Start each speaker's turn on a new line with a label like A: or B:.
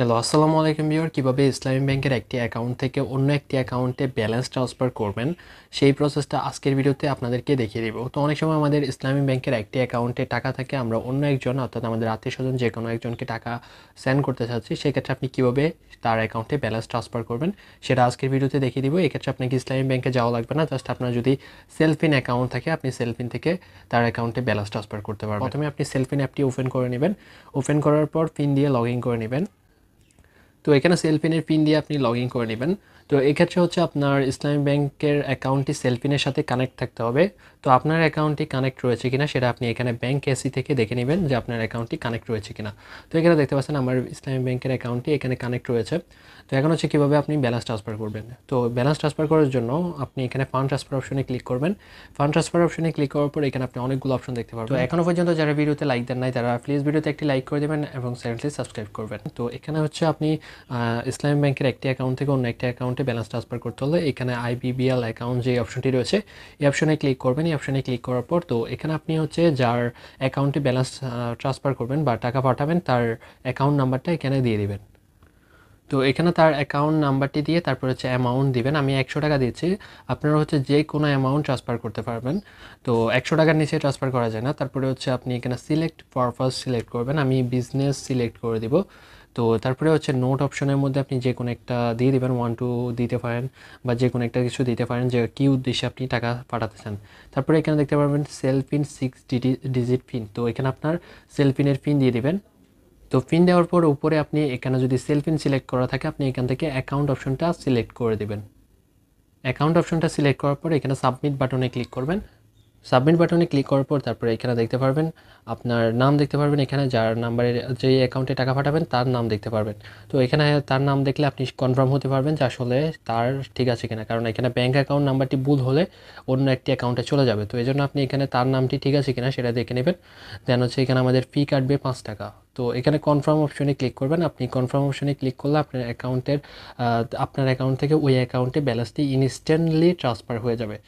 A: hello আসসালামু আলাইকুম বিওর কীভাবে ইসলামী ব্যাংকের একটি অ্যাকাউন্ট থেকে অন্য একটি অ্যাকাউন্টে ব্যালেন্স ট্রান্সফার করবেন সেই প্রসেসটা আজকের ভিডিওতে আপনাদেরকে দেখিয়ে দেবো তো অনেক সময় আমাদের ইসলামী ব্যাংকের একটি অ্যাকাউন্টে টাকা থাকে আমরা অন্য একজন অর্থাৎ আমাদের আত্মীয় স্বজন যে কোনো একজনকে টাকা সেন্ড করতে চাচ্ছি সেক্ষেত্রে আপনি কীভাবে তার অ্যাকাউন্টে ব্যালেন্স ট্রান্সফার করবেন সেটা আজকের ভিডিওতে দেখিয়ে দেবো এক্ষেত্রে আপনাকে ইসলামী ব্যাংকে যাওয়া লাগবে না জাস্ট আপনার যদি সেলফিন অ্যাকাউন্ট থাকে আপনি সেলফিন থেকে তার অ্যাকাউন্টে ব্যালেন্স ট্রান্সফার করতে পারবেন প্রথমে আপনি সেলফিন অ্যাপটি ওপেন করে নেবেন ওপেন করার পর ফিন দিয়ে লগ ইন করে নেবেন তো এখানে সেলফিনের পিন দিয়ে আপনি লগ করে নেবেন তো এক্ষেত্রে হচ্ছে আপনার ইসলামী ব্যাংকের অ্যাকাউন্টটি সেলফিনের সাথে কানেক্ট থাকতে হবে তো আপনার অ্যাকাউন্টটি কানেক্ট রয়েছে কিনা সেটা আপনি এখানে ব্যাংক এসি থেকে দেখে নেবেন যে আপনার অ্যাকাউন্টটি কানেক্ট রয়েছে কিনা তো এখানে দেখতে পাচ্ছেন আমার ইসলামী ব্যাংকের অ্যাকাউন্টটি এখানে কানেক্ট রয়েছে তো এখন হচ্ছে কীভাবে আপনি ব্যালেন্স ট্রান্সফার করবেন তো ব্যালেন্স ট্রান্সফার করার জন্য আপনি এখানে ফান্ড ট্রান্সফার অপশনে ক্লিক করবেন ফান্ড ট্রান্সফার অপশনে ক্লিক করার পর এখানে আপনি অনেকগুলো অপশন দেখতে পাবেন তো এখনও পর্যন্ত যারা ভিডিওতে লাইক দেন নাই তারা প্লিজ ভিডিওতে একটি লাইক করে দেবেন এবং চ্যানেলটি সাবস্ক্রাইব করবেন তো এখানে হচ্ছে আপনি ইসলামী ব্যাংকের একটি অ্যাকাউন্ট থেকে অন্য একটি অ্যাকাউন্টে ব্যালেন্স ট্রান্সফার করতে হলে এখানে আইবিবিএল অ্যাকাউন্ট যে অপশনটি রয়েছে এই অপশনে ক্লিক করবেন এই অপশনে ক্লিক করার পর তো এখানে আপনি হচ্ছে যার অ্যাকাউন্টে ব্যালেন্স ট্রান্সফার করবেন বা টাকা পাঠাবেন তার অ্যাকাউন্ট নাম্বারটা এখানে দিয়ে দেবেন তো এখানে তার অ্যাকাউন্ট নাম্বারটি দিয়ে তারপর হচ্ছে অ্যামাউন্ট দিবেন আমি একশো টাকা দিচ্ছি আপনারা হচ্ছে যে কোনো অ্যামাউন্ট ট্রান্সফার করতে পারবেন তো একশো টাকার নিচে ট্রান্সফার করা যায় না তারপরে হচ্ছে আপনি এখানে সিলেক্ট পারপাস সিলেক্ট করবেন আমি বিজনেস সিলেক্ট করে দিব তো তারপরে হচ্ছে নোট অপশনের মধ্যে আপনি যে কোনো একটা দিয়ে দেবেন ওয়ান টু দিতে পারেন বা যে কোনো একটা কিছু দিতে পারেন যে কী উদ্দেশ্যে আপনি টাকা পাঠাতে চান তারপরে এখানে দেখতে পারবেন সেল পিন সিক্স ডিজিট পিন তো এখানে আপনার সেল পিনের পিন দিয়ে দেবেন তো পিন দেওয়ার পর উপরে আপনি এখানে যদি সেল পিন সিলেক্ট করা থাকে আপনি এখান থেকে অ্যাকাউন্ট অপশনটা সিলেক্ট করে দেবেন অ্যাকাউন্ট অপশনটা সিলেক্ট করার পর এখানে সাবমিট বাটনে ক্লিক করবেন সাবমিট বাটনে ক্লিক করার পর তারপরে এখানে দেখতে পারবেন আপনার নাম দেখতে পারবেন এখানে যার নাম্বারের যে অ্যাকাউন্টে টাকা পাঠাবেন তার নাম দেখতে পারবেন তো এখানে তার নাম দেখলে আপনি কনফার্ম হতে পারবেন যে আসলে তার ঠিক আছে কিনা কারণ এখানে ব্যাঙ্ক অ্যাকাউন্ট নাম্বারটি ভুল হলে অন্য একটি অ্যাকাউন্টে চলে যাবে তো এই জন্য আপনি এখানে তার নামটি ঠিক আছে কিনা সেটা দেখে নেবেন দেন হচ্ছে এখানে আমাদের ফি কাটবে পাঁচ টাকা তো এখানে কনফার্ম অপশনে ক্লিক করবেন আপনি কনফার্ম অপশনে ক্লিক করলে আপনার অ্যাকাউন্টের আপনার অ্যাকাউন্ট থেকে ওই অ্যাকাউন্টে ব্যালেন্সটি ইনস্ট্যান্টলি ট্রান্সফার হয়ে যাবে